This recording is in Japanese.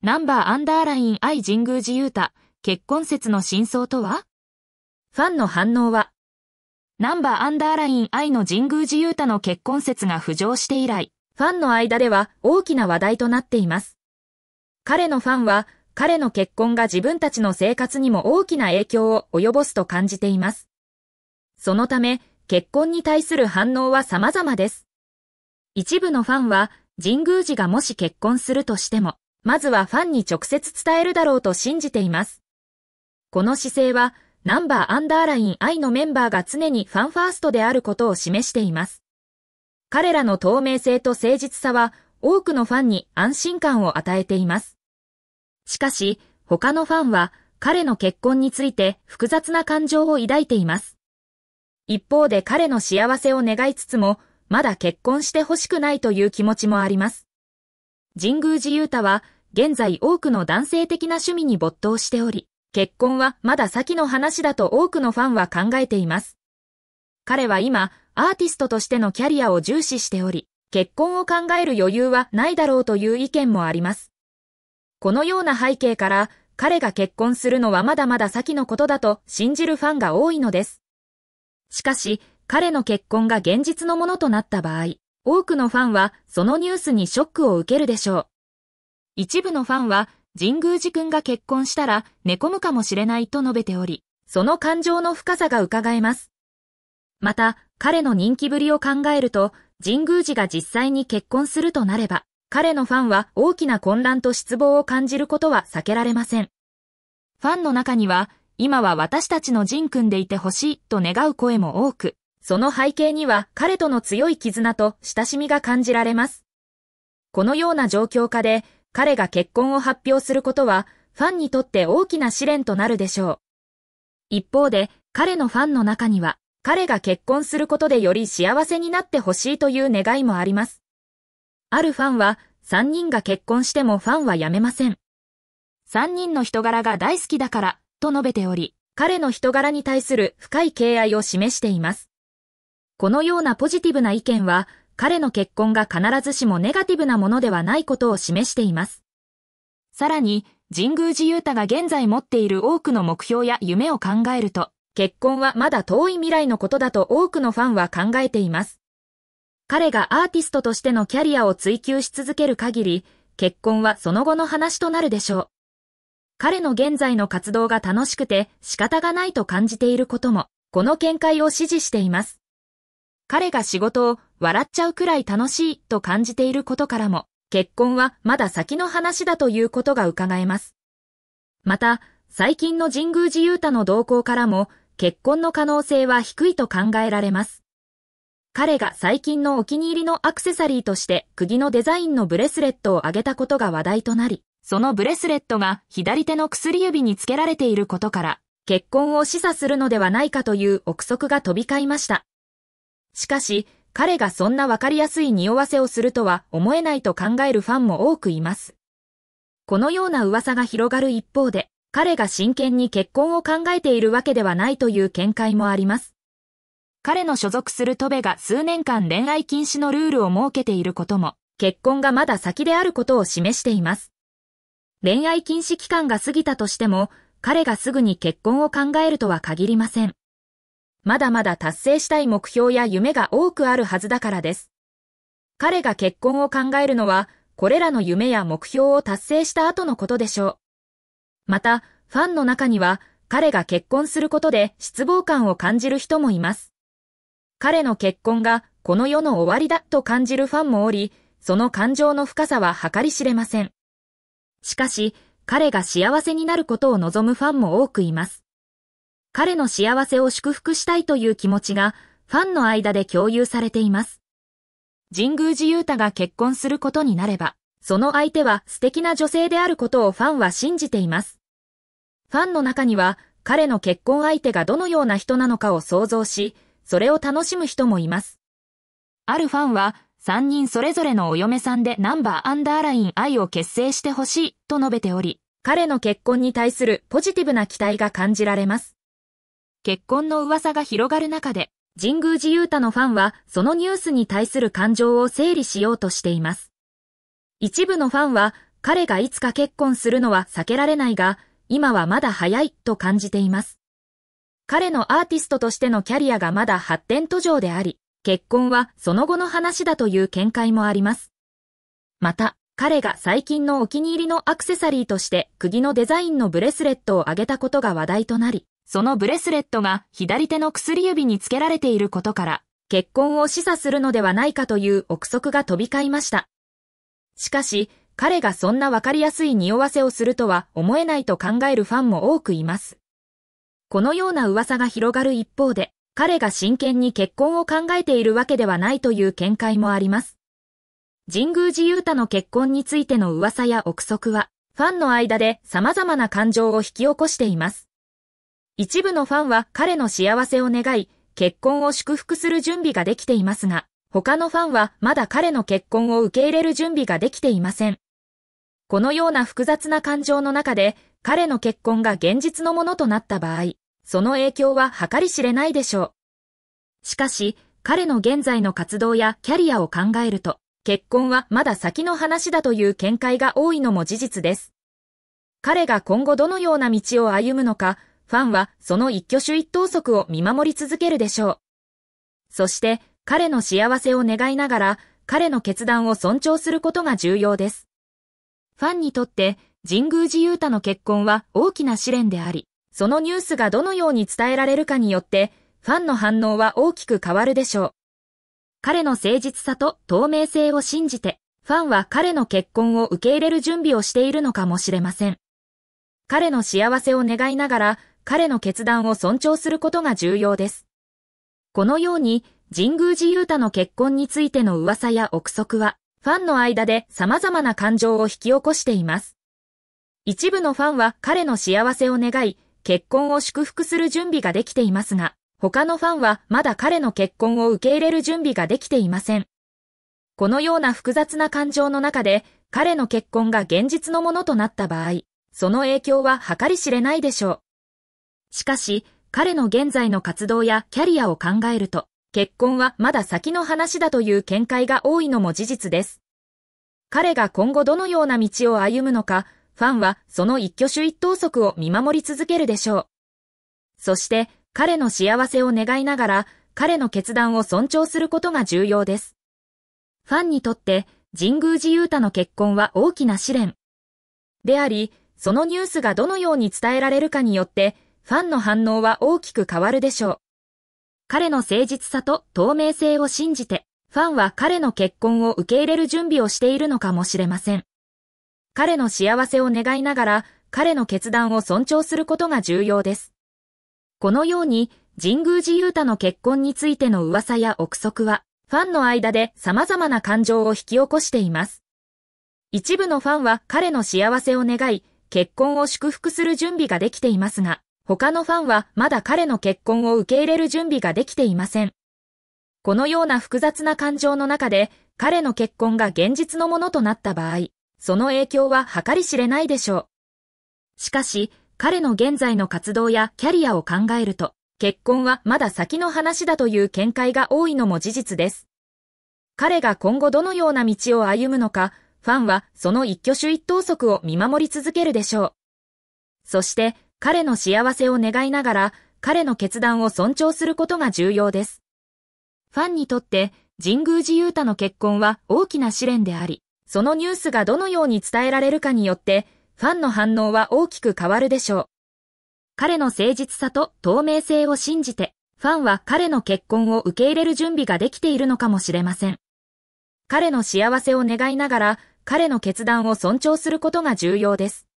ナンバーアンダーライン愛神宮寺勇太、結婚説の真相とはファンの反応は、ナンバーアンダーライン愛の神宮寺勇太の結婚説が浮上して以来、ファンの間では大きな話題となっています。彼のファンは、彼の結婚が自分たちの生活にも大きな影響を及ぼすと感じています。そのため、結婚に対する反応は様々です。一部のファンは、神宮寺がもし結婚するとしても、まずはファンに直接伝えるだろうと信じています。この姿勢は、ナンバーアンダーライン I のメンバーが常にファンファーストであることを示しています。彼らの透明性と誠実さは、多くのファンに安心感を与えています。しかし、他のファンは、彼の結婚について複雑な感情を抱いています。一方で彼の幸せを願いつつも、まだ結婚してほしくないという気持ちもあります。神宮寺勇太は、現在多くの男性的な趣味に没頭しており、結婚はまだ先の話だと多くのファンは考えています。彼は今、アーティストとしてのキャリアを重視しており、結婚を考える余裕はないだろうという意見もあります。このような背景から、彼が結婚するのはまだまだ先のことだと信じるファンが多いのです。しかし、彼の結婚が現実のものとなった場合、多くのファンはそのニュースにショックを受けるでしょう。一部のファンは、神宮寺くんが結婚したら寝込むかもしれないと述べており、その感情の深さが伺えます。また、彼の人気ぶりを考えると、神宮寺が実際に結婚するとなれば、彼のファンは大きな混乱と失望を感じることは避けられません。ファンの中には、今は私たちの神君でいてほしいと願う声も多く、その背景には彼との強い絆と親しみが感じられます。このような状況下で、彼が結婚を発表することは、ファンにとって大きな試練となるでしょう。一方で、彼のファンの中には、彼が結婚することでより幸せになってほしいという願いもあります。あるファンは、3人が結婚してもファンはやめません。3人の人柄が大好きだから、と述べており、彼の人柄に対する深い敬愛を示しています。このようなポジティブな意見は、彼の結婚が必ずしもネガティブなものではないことを示しています。さらに、神宮寺勇太が現在持っている多くの目標や夢を考えると、結婚はまだ遠い未来のことだと多くのファンは考えています。彼がアーティストとしてのキャリアを追求し続ける限り、結婚はその後の話となるでしょう。彼の現在の活動が楽しくて仕方がないと感じていることも、この見解を支持しています。彼が仕事を笑っちゃうくらい楽しいと感じていることからも、結婚はまだ先の話だということが伺えます。また、最近の神宮寺勇太の動向からも、結婚の可能性は低いと考えられます。彼が最近のお気に入りのアクセサリーとして釘のデザインのブレスレットをあげたことが話題となり、そのブレスレットが左手の薬指につけられていることから、結婚を示唆するのではないかという憶測が飛び交いました。しかし、彼がそんなわかりやすい匂わせをするとは思えないと考えるファンも多くいます。このような噂が広がる一方で、彼が真剣に結婚を考えているわけではないという見解もあります。彼の所属するトベが数年間恋愛禁止のルールを設けていることも、結婚がまだ先であることを示しています。恋愛禁止期間が過ぎたとしても、彼がすぐに結婚を考えるとは限りません。まだまだ達成したい目標や夢が多くあるはずだからです。彼が結婚を考えるのは、これらの夢や目標を達成した後のことでしょう。また、ファンの中には、彼が結婚することで失望感を感じる人もいます。彼の結婚がこの世の終わりだと感じるファンもおり、その感情の深さは計り知れません。しかし、彼が幸せになることを望むファンも多くいます。彼の幸せを祝福したいという気持ちがファンの間で共有されています。神宮寺勇太が結婚することになれば、その相手は素敵な女性であることをファンは信じています。ファンの中には彼の結婚相手がどのような人なのかを想像し、それを楽しむ人もいます。あるファンは3人それぞれのお嫁さんでナンバーアンダーライン愛を結成してほしいと述べており、彼の結婚に対するポジティブな期待が感じられます。結婚の噂が広がる中で、神宮寺勇太のファンはそのニュースに対する感情を整理しようとしています。一部のファンは、彼がいつか結婚するのは避けられないが、今はまだ早いと感じています。彼のアーティストとしてのキャリアがまだ発展途上であり、結婚はその後の話だという見解もあります。また、彼が最近のお気に入りのアクセサリーとして、釘のデザインのブレスレットを挙げたことが話題となり、そのブレスレットが左手の薬指につけられていることから、結婚を示唆するのではないかという憶測が飛び交いました。しかし、彼がそんなわかりやすい匂わせをするとは思えないと考えるファンも多くいます。このような噂が広がる一方で、彼が真剣に結婚を考えているわけではないという見解もあります。神宮寺勇太の結婚についての噂や憶測は、ファンの間で様々な感情を引き起こしています。一部のファンは彼の幸せを願い、結婚を祝福する準備ができていますが、他のファンはまだ彼の結婚を受け入れる準備ができていません。このような複雑な感情の中で、彼の結婚が現実のものとなった場合、その影響は計り知れないでしょう。しかし、彼の現在の活動やキャリアを考えると、結婚はまだ先の話だという見解が多いのも事実です。彼が今後どのような道を歩むのか、ファンはその一挙手一投足を見守り続けるでしょう。そして、彼の幸せを願いながら、彼の決断を尊重することが重要です。ファンにとって、神宮寺勇太の結婚は大きな試練であり、そのニュースがどのように伝えられるかによって、ファンの反応は大きく変わるでしょう。彼の誠実さと透明性を信じて、ファンは彼の結婚を受け入れる準備をしているのかもしれません。彼の幸せを願いながら、彼の決断を尊重することが重要です。このように、神宮寺勇太の結婚についての噂や憶測は、ファンの間で様々な感情を引き起こしています。一部のファンは彼の幸せを願い、結婚を祝福する準備ができていますが、他のファンはまだ彼の結婚を受け入れる準備ができていません。このような複雑な感情の中で、彼の結婚が現実のものとなった場合、その影響は計り知れないでしょう。しかし、彼の現在の活動やキャリアを考えると、結婚はまだ先の話だという見解が多いのも事実です。彼が今後どのような道を歩むのか、ファンはその一挙手一投足を見守り続けるでしょう。そして、彼の幸せを願いながら、彼の決断を尊重することが重要です。ファンにとって、神宮寺勇太の結婚は大きな試練。であり、そのニュースがどのように伝えられるかによって、ファンの反応は大きく変わるでしょう。彼の誠実さと透明性を信じて、ファンは彼の結婚を受け入れる準備をしているのかもしれません。彼の幸せを願いながら、彼の決断を尊重することが重要です。このように、神宮寺勇太の結婚についての噂や憶測は、ファンの間で様々な感情を引き起こしています。一部のファンは彼の幸せを願い、結婚を祝福する準備ができていますが、他のファンはまだ彼の結婚を受け入れる準備ができていません。このような複雑な感情の中で、彼の結婚が現実のものとなった場合、その影響は計り知れないでしょう。しかし、彼の現在の活動やキャリアを考えると、結婚はまだ先の話だという見解が多いのも事実です。彼が今後どのような道を歩むのか、ファンはその一挙手一投足を見守り続けるでしょう。そして、彼の幸せを願いながら、彼の決断を尊重することが重要です。ファンにとって、神宮寺勇太の結婚は大きな試練であり、そのニュースがどのように伝えられるかによって、ファンの反応は大きく変わるでしょう。彼の誠実さと透明性を信じて、ファンは彼の結婚を受け入れる準備ができているのかもしれません。彼の幸せを願いながら、彼の決断を尊重することが重要です。